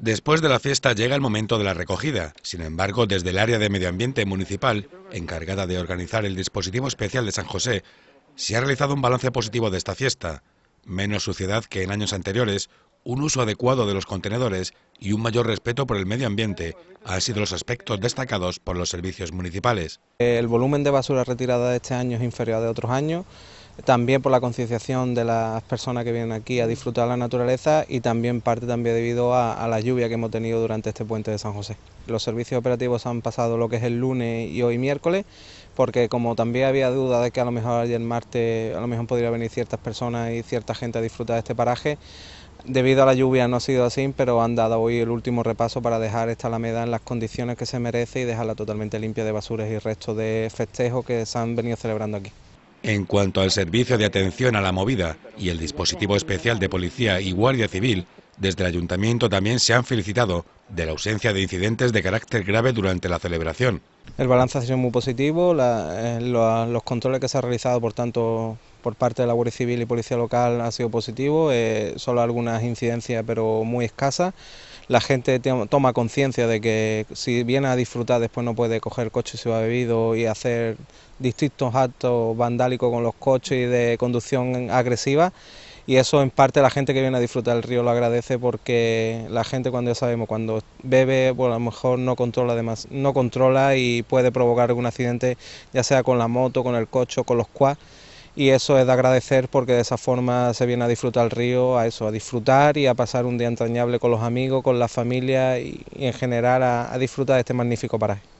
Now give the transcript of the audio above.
Después de la fiesta llega el momento de la recogida. Sin embargo, desde el área de medio ambiente municipal, encargada de organizar el dispositivo especial de San José, se ha realizado un balance positivo de esta fiesta. Menos suciedad que en años anteriores, un uso adecuado de los contenedores y un mayor respeto por el medio ambiente han sido los aspectos destacados por los servicios municipales. El volumen de basura retirada de este año es inferior a de otros años también por la concienciación de las personas que vienen aquí a disfrutar la naturaleza y también parte también debido a, la lluvia que hemos tenido durante este puente de San José. Los servicios operativos han pasado lo que es el lunes y hoy miércoles, porque como también había duda de que a lo mejor ayer martes a lo mejor podría venir ciertas personas y cierta gente a disfrutar de este paraje, debido a la lluvia no ha sido así, pero han dado hoy el último repaso para dejar esta alameda en las condiciones que se merece y dejarla totalmente limpia de basuras y restos de festejos que se han venido celebrando aquí. En cuanto al servicio de atención a la movida y el dispositivo especial de policía y guardia civil, desde el ayuntamiento también se han felicitado de la ausencia de incidentes de carácter grave durante la celebración. El balance ha sido muy positivo, eh, los controles que se han realizado por tanto por parte de la Guardia Civil y Policía Local ha sido positivo, eh, solo algunas incidencias pero muy escasas. La gente toma conciencia de que si viene a disfrutar después no puede coger coche si va bebido y hacer distintos actos vandálicos con los coches y de conducción agresiva y eso en parte la gente que viene a disfrutar el río lo agradece porque la gente cuando ya sabemos cuando bebe bueno, pues a lo mejor no controla además no controla y puede provocar algún accidente ya sea con la moto con el coche o con los quads y eso es de agradecer porque de esa forma se viene a disfrutar el río, a eso, a disfrutar y a pasar un día entrañable con los amigos, con la familia y, en general a, a disfrutar de este magnífico paraje.